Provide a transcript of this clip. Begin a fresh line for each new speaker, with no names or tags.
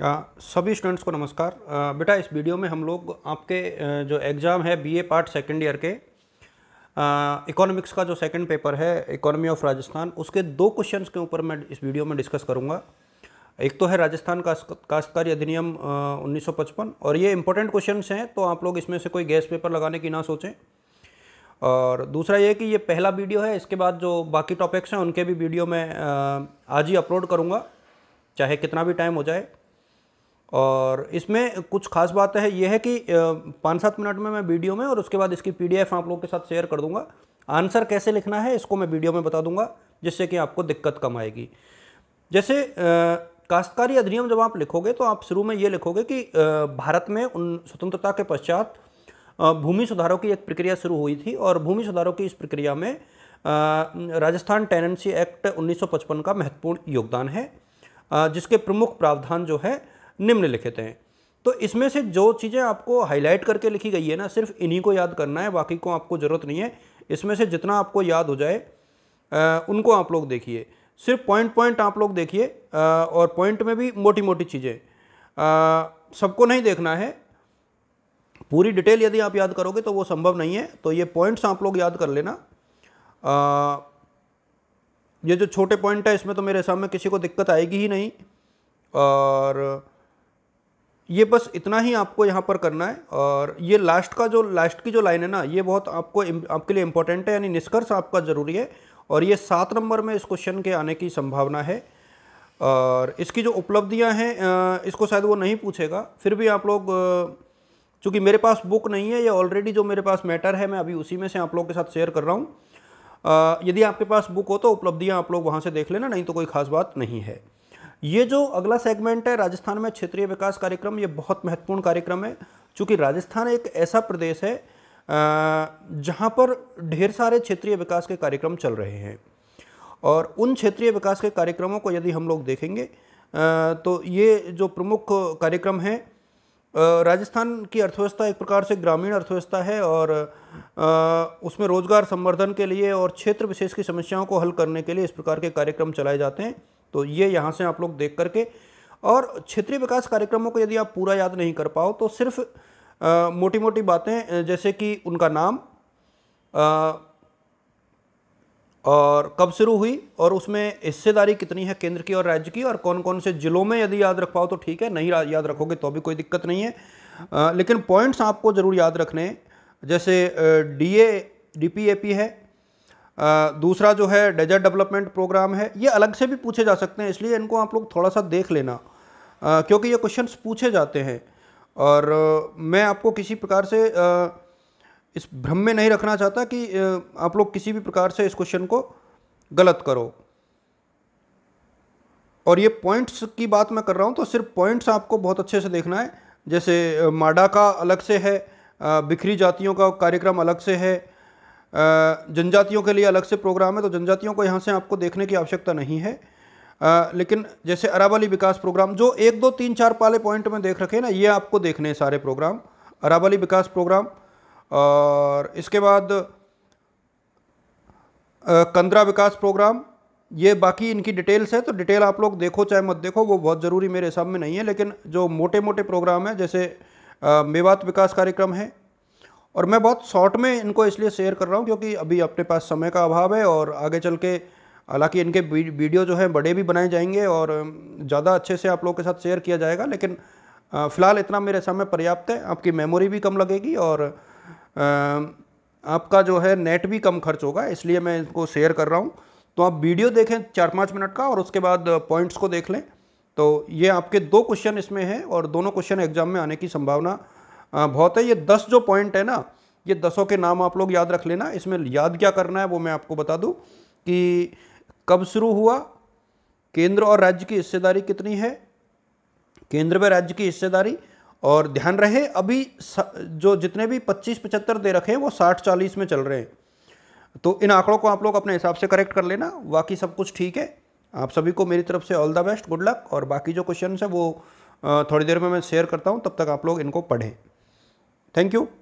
आ, सभी स्टूडेंट्स को नमस्कार आ, बेटा इस वीडियो में हम लोग आपके जो एग्ज़ाम है बीए पार्ट सेकंड ईयर के इकोनॉमिक्स का जो सेकंड पेपर है इकोनॉमी ऑफ राजस्थान उसके दो क्वेश्चंस के ऊपर मैं इस वीडियो में डिस्कस करूंगा एक तो है राजस्थान काश्तकारी अधिनियम उन्नीस और ये इंपॉर्टेंट क्वेश्चन हैं तो आप लोग इसमें से कोई गैस पेपर लगाने की ना सोचें और दूसरा ये कि ये पहला वीडियो है इसके बाद जो बाकी टॉपिक्स हैं उनके भी वीडियो मैं आज ही अपलोड करूँगा चाहे कितना भी टाइम हो जाए और इसमें कुछ खास बात है ये है कि पाँच सात मिनट में मैं वीडियो में और उसके बाद इसकी पीडीएफ आप लोगों के साथ शेयर कर दूंगा आंसर कैसे लिखना है इसको मैं वीडियो में बता दूंगा जिससे कि आपको दिक्कत कम आएगी जैसे काश्तकारी अधिनियम जब आप लिखोगे तो आप शुरू में ये लिखोगे कि भारत में उन स्वतंत्रता के पश्चात भूमि सुधारों की एक प्रक्रिया शुरू हुई थी और भूमि सुधारों की इस प्रक्रिया में राजस्थान टेनेंसी एक्ट 1955 का महत्वपूर्ण योगदान है जिसके प्रमुख प्रावधान जो है निम्नलिखित हैं तो इसमें से जो चीज़ें आपको हाईलाइट करके लिखी गई है ना सिर्फ इन्हीं को याद करना है बाकी को आपको ज़रूरत नहीं है इसमें से जितना आपको याद हो जाए आ, उनको आप लोग देखिए सिर्फ पॉइंट पॉइंट आप लोग देखिए और पॉइंट में भी मोटी मोटी चीज़ें सबको नहीं देखना है पूरी डिटेल यदि आप याद करोगे तो वो संभव नहीं है तो ये पॉइंट्स आप लोग याद कर लेना आ, ये जो छोटे पॉइंट है इसमें तो मेरे हिसाब में किसी को दिक्कत आएगी ही नहीं और ये बस इतना ही आपको यहाँ पर करना है और ये लास्ट का जो लास्ट की जो लाइन है ना ये बहुत आपको आपके लिए इम्पोर्टेंट है यानी निष्कर्ष आपका ज़रूरी है और ये सात नंबर में इस क्वेश्चन के आने की संभावना है और इसकी जो उपलब्धियाँ हैं इसको शायद वो नहीं पूछेगा फिर भी आप लोग चूँकि मेरे पास बुक नहीं है ये ऑलरेडी जो मेरे पास मैटर है मैं अभी उसी में से आप लोगों के साथ शेयर कर रहा हूँ यदि आपके पास बुक हो तो उपलब्धियाँ आप लोग वहाँ से देख लेना नहीं तो कोई खास बात नहीं है ये जो अगला सेगमेंट है राजस्थान में क्षेत्रीय विकास कार्यक्रम ये बहुत महत्वपूर्ण कार्यक्रम है चूँकि राजस्थान एक ऐसा प्रदेश है जहाँ पर ढेर सारे क्षेत्रीय विकास के कार्यक्रम चल रहे हैं और उन क्षेत्रीय विकास के कार्यक्रमों को यदि हम लोग देखेंगे तो ये जो प्रमुख कार्यक्रम हैं राजस्थान की अर्थव्यवस्था एक प्रकार से ग्रामीण अर्थव्यवस्था है और उसमें रोजगार संवर्धन के लिए और क्षेत्र विशेष की समस्याओं को हल करने के लिए इस प्रकार के कार्यक्रम चलाए जाते हैं तो ये यहाँ से आप लोग देख करके और क्षेत्रीय विकास कार्यक्रमों को यदि आप पूरा याद नहीं कर पाओ तो सिर्फ आ, मोटी मोटी बातें जैसे कि उनका नाम आ, और कब शुरू हुई और उसमें हिस्सेदारी कितनी है केंद्र की और राज्य की और कौन कौन से ज़िलों में यदि याद रख पाओ तो ठीक है नहीं याद रखोगे तो भी कोई दिक्कत नहीं है आ, लेकिन पॉइंट्स आपको ज़रूर याद रखने जैसे D A D P A P है दूसरा जो है डेजर्ट डेवलपमेंट प्रोग्राम है ये अलग से भी पूछे जा सकते हैं इसलिए इनको आप लोग थोड़ा सा देख लेना क्योंकि ये क्वेश्चंस पूछे जाते हैं और मैं आपको किसी प्रकार से इस भ्रम में नहीं रखना चाहता कि आप लोग किसी भी प्रकार से इस क्वेश्चन को गलत करो और ये पॉइंट्स की बात मैं कर रहा हूँ तो सिर्फ पॉइंट्स आपको बहुत अच्छे से देखना है जैसे माडा का अलग से है बिखरी जातियों का कार्यक्रम अलग से है जनजातियों के लिए अलग से प्रोग्राम है तो जनजातियों को यहाँ से आपको देखने की आवश्यकता नहीं है आ, लेकिन जैसे अरावली विकास प्रोग्राम जो एक दो तीन चार पाले पॉइंट में देख रखे ना ये आपको देखने हैं सारे प्रोग्राम अरावली विकास प्रोग्राम और इसके बाद कंदरा विकास प्रोग्राम ये बाकी इनकी डिटेल्स है तो डिटेल आप लोग देखो चाहे मत देखो वो बहुत ज़रूरी मेरे हिसाब में नहीं है लेकिन जो मोटे मोटे प्रोग्राम हैं जैसे मेवात विकास कार्यक्रम है और मैं बहुत शॉर्ट में इनको इसलिए शेयर कर रहा हूँ क्योंकि अभी अपने पास समय का अभाव है और आगे चल के हालाँकि इनके वीडियो जो है बड़े भी बनाए जाएंगे और ज़्यादा अच्छे से आप लोगों के साथ शेयर किया जाएगा लेकिन फ़िलहाल इतना मेरे समय पर्याप्त है आपकी मेमोरी भी कम लगेगी और आपका जो है नेट भी कम खर्च होगा इसलिए मैं इनको शेयर कर रहा हूँ तो आप वीडियो देखें चार पाँच मिनट का और उसके बाद पॉइंट्स को देख लें तो ये आपके दो क्वेश्चन इसमें हैं और दोनों क्वेश्चन एग्ज़ाम में आने की संभावना बहुत है ये दस जो पॉइंट है ना ये दसों के नाम आप लोग याद रख लेना इसमें याद क्या करना है वो मैं आपको बता दूँ कि कब शुरू हुआ केंद्र और राज्य की हिस्सेदारी कितनी है केंद्र में राज्य की हिस्सेदारी और ध्यान रहे अभी जो जितने भी पच्चीस पचहत्तर दे रखे हैं वो साठ चालीस में चल रहे हैं तो इन आंकड़ों को आप लोग अपने हिसाब से करेक्ट कर लेना बाकी सब कुछ ठीक है आप सभी को मेरी तरफ से all the best good luck और बाकी जो क्वेश्चन है वो थोड़ी देर में मैं शेयर करता हूँ तब तक आप लोग इनको पढ़ें Thank you.